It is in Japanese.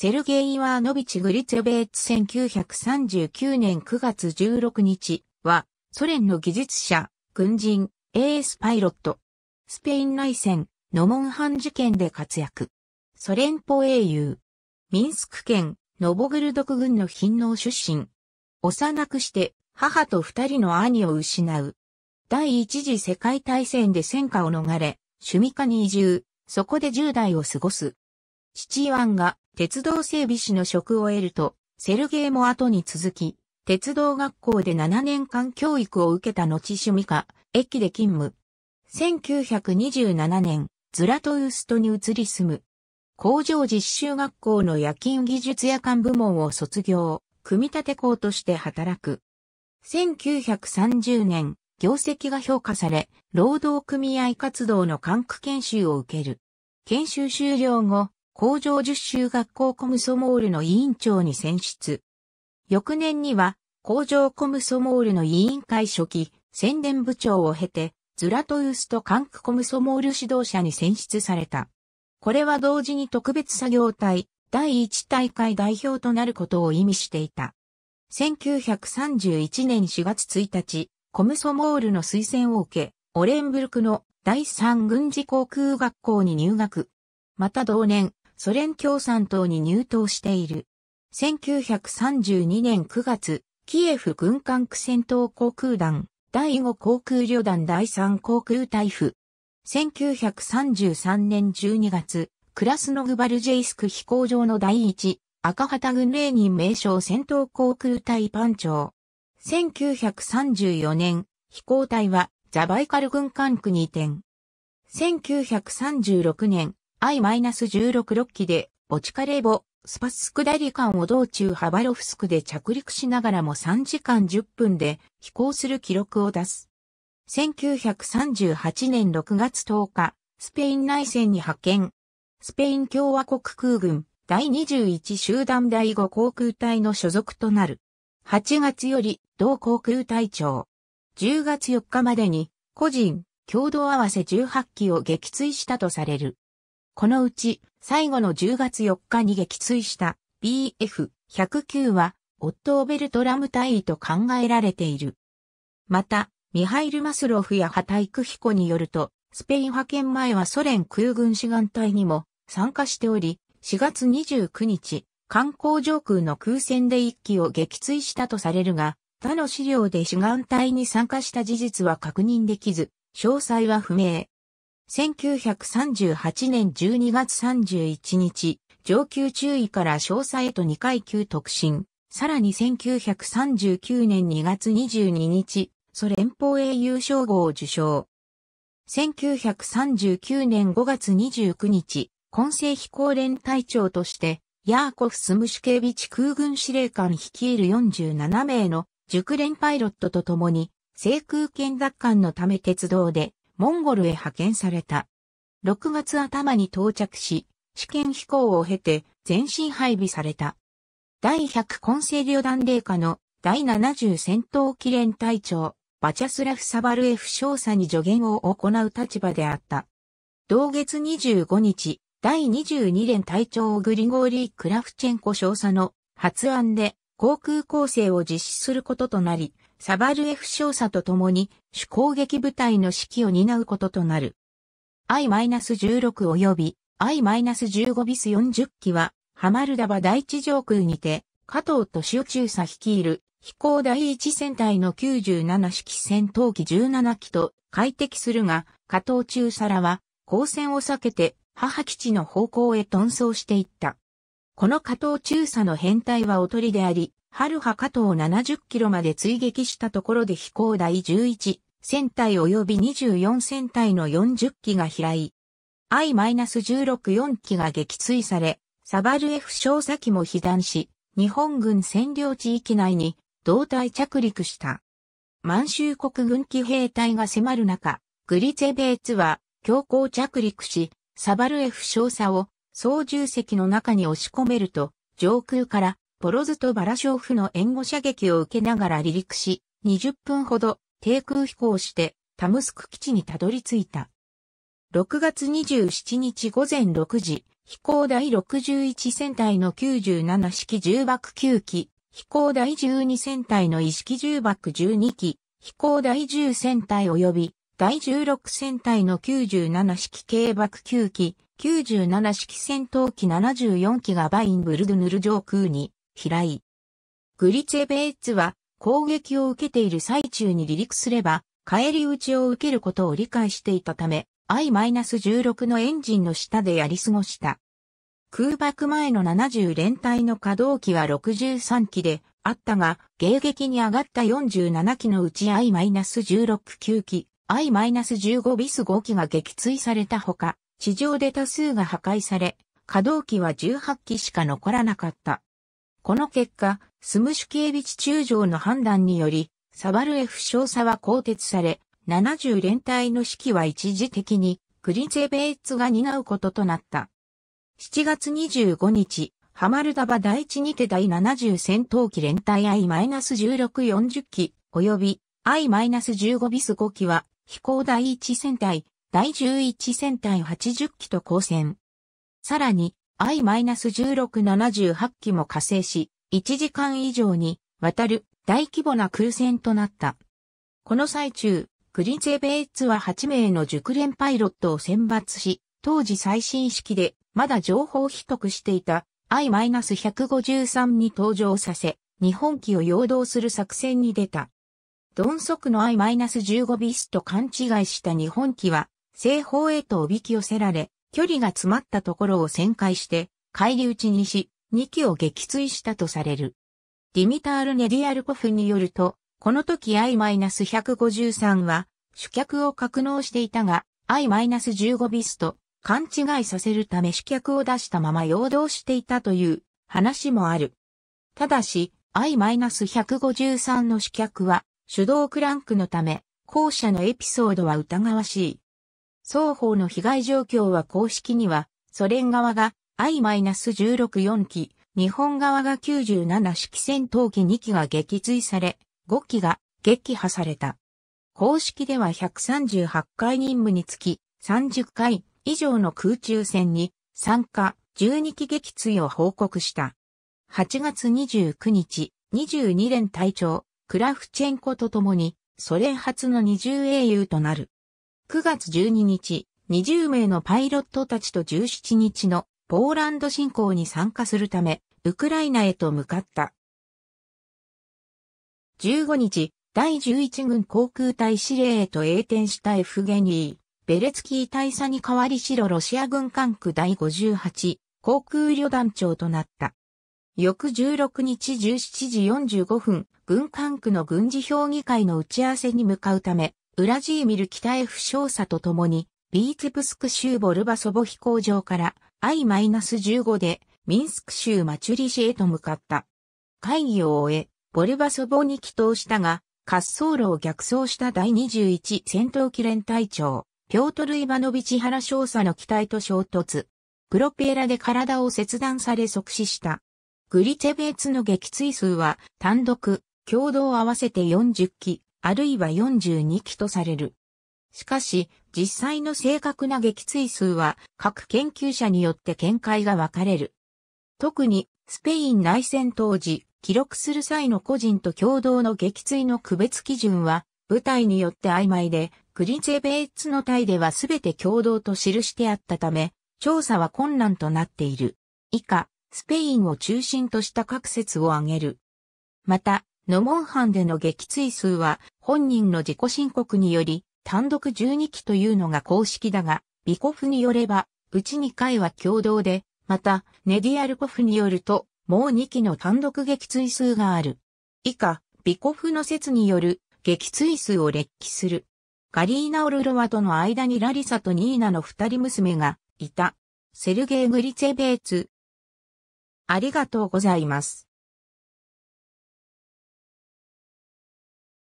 セルゲイ・イワーノビチ・グリツェベーツ1939年9月16日は、ソ連の技術者、軍人、AS パイロット。スペイン内戦、ノモンハン事件で活躍。ソ連邦英雄。ミンスク県、ノボグルドク軍の貧農出身。幼くして、母と二人の兄を失う。第一次世界大戦で戦火を逃れ、シュミカに移住、そこで10代を過ごす。七湾が鉄道整備士の職を得ると、セルゲイも後に続き、鉄道学校で7年間教育を受けた後趣味か、駅で勤務。1927年、ズラトウストに移り住む。工場実習学校の夜勤技術夜間部門を卒業、組み立て校として働く。1930年、業績が評価され、労働組合活動の管区研修を受ける。研修終了後、工場実習学校コムソモールの委員長に選出。翌年には、工場コムソモールの委員会初期、宣伝部長を経て、ズラトウスとカンクコムソモール指導者に選出された。これは同時に特別作業隊、第1大会代表となることを意味していた。1931年4月1日、コムソモールの推薦を受け、オレンブルクの第3軍事航空学校に入学。また同年、ソ連共産党に入党している。1932年9月、キエフ軍艦区戦闘航空団、第5航空旅団第3航空隊府。1933年12月、クラスノグバルジェイスク飛行場の第1、赤旗軍令人名称戦闘航空隊班長。1934年、飛行隊はザバイカル軍艦区に移転。1936年、I-16 機で、オチカレーボ、スパスクダリカンを道中ハバロフスクで着陸しながらも3時間10分で飛行する記録を出す。1938年6月10日、スペイン内戦に派遣。スペイン共和国空軍第21集団第5航空隊の所属となる。8月より同航空隊長。10月4日までに個人、共同合わせ18機を撃墜したとされる。このうち最後の10月4日に撃墜した BF109 はオットーベルトラム隊位と考えられている。また、ミハイル・マスロフやハタイクヒコによると、スペイン派遣前はソ連空軍志願隊にも参加しており、4月29日、観光上空の空戦で1機を撃墜したとされるが、他の資料で志願隊に参加した事実は確認できず、詳細は不明。1938年12月31日、上級中尉から少佐へと2階級特進。さらに1939年2月22日、ソ連邦英雄称号を受賞。1939年5月29日、混成飛行連隊長として、ヤーコフスムシュケービチ空軍司令官率いる47名の熟練パイロットと共に、制空権奪還のため鉄道でモンゴルへ派遣された。6月頭に到着し、試験飛行を経て全身配備された。第100混成旅団霊下の第70戦闘機連隊長、バチャスラフ・サバルエフ少佐に助言を行う立場であった。同月25日、第22連隊長グリゴーリー・クラフチェンコ少佐の発案で航空構成を実施することとなり、サバルエフ少佐と共に主攻撃部隊の指揮を担うこととなる。I-16 及び I-15 ビス40機は、ハマルダバ第一上空にて、加藤敏夫中佐率いる飛行第一戦隊の97式戦闘機17機と快適するが、加藤中佐らは、光線を避けて、母基地の方向へ遁走していった。この加藤中佐の変態はおとりであり、春葉加藤70キロまで追撃したところで飛行台11、船体及び24船体の40機が飛来。I-164 機が撃墜され、サバル F 小佐機も被弾し、日本軍占領地域内に胴体着陸した。満州国軍機兵隊が迫る中、グリツェベーツは強行着陸し、サバル F 少佐を操縦席の中に押し込めると、上空からポロズとバラショフの援護射撃を受けながら離陸し、20分ほど低空飛行してタムスク基地にたどり着いた。6月27日午前6時、飛行第61戦隊の97式重爆9機、飛行第12戦隊の意識重爆12機、飛行第10戦隊及び第16戦隊の97式軽爆9機、97式戦闘機74機がバインブルドゥヌル上空に飛来。グリツェベイツは攻撃を受けている最中に離陸すれば、返り討ちを受けることを理解していたため、I-16 のエンジンの下でやり過ごした。空爆前の70連隊の稼働機は63機であったが、迎撃に上がった47機のうち I-16 9機、I-15 ビス5機が撃墜されたほか、地上で多数が破壊され、稼働機は18機しか残らなかった。この結果、スムシュケービチ中将の判断により、サバルエフ少佐は更迭され、70連隊の指揮は一時的に、クリツェベーツが担うこととなった。7月25日、ハマルダバ第1にて第70戦闘機連隊 I-1640 機、及び I-15 ビス5機は、飛行第1戦隊、第11戦隊80機と交戦。さらに、I-1678 機も加勢し、1時間以上にわたる大規模な空戦となった。この最中、クリツェベイツは8名の熟練パイロットを選抜し、当時最新式でまだ情報秘匿していた I-153 に登場させ、日本機を陽動する作戦に出た。ドンの I-15 ビスと勘違いした日本機は、西方へとおびき寄せられ、距離が詰まったところを旋回して、返り討ちにし、2機を撃墜したとされる。ディミタール・ネディアルコフによると、この時 I-153 は、主脚を格納していたが、I-15 ビスと勘違いさせるため主脚を出したまま陽動していたという話もある。ただし、I-153 の主脚は手動クランクのため、後者のエピソードは疑わしい。双方の被害状況は公式には、ソ連側が I-164 機、日本側が97式戦闘機2機が撃墜され、5機が撃破された。公式では138回任務につき、30回以上の空中戦に参加、12機撃墜を報告した。8月29日、22連隊長、クラフチェンコと共に、ソ連初の二重英雄となる。9月12日、20名のパイロットたちと17日のポーランド侵攻に参加するため、ウクライナへと向かった。15日、第11軍航空隊司令へと栄転したエフゲニー、ベレツキー大佐に代わり白ロシア軍管区第58航空旅団長となった。翌16日17時45分、軍管区の軍事評議会の打ち合わせに向かうため、ウラジーミル北 F 少佐と共に、ビーツプスク州ボルバソボ飛行場から I-15 でミンスク州マチュリシへと向かった。会議を終え、ボルバソボに帰投したが、滑走路を逆走した第21戦闘機連隊長、ピョートル・イバノビチ原少佐の機体と衝突。プロペラで体を切断され即死した。グリチェベーツの撃墜数は単独、共同合わせて40機。あるいは42機とされる。しかし、実際の正確な撃墜数は各研究者によって見解が分かれる。特に、スペイン内戦当時、記録する際の個人と共同の撃墜の区別基準は、部隊によって曖昧で、クリツェベーツの隊では全て共同と記してあったため、調査は困難となっている。以下、スペインを中心とした各説を挙げる。また、ノモンンでの撃墜数は本人の自己申告により単独12機というのが公式だが、ビコフによれば、うち2回は共同で、また、ネディアルコフによると、もう2機の単独撃墜数がある。以下、ビコフの説による撃墜数を列記する。ガリーナ・オルロワとの間にラリサとニーナの二人娘がいた。セルゲイ・グリツェベーツ。ありがとうございます。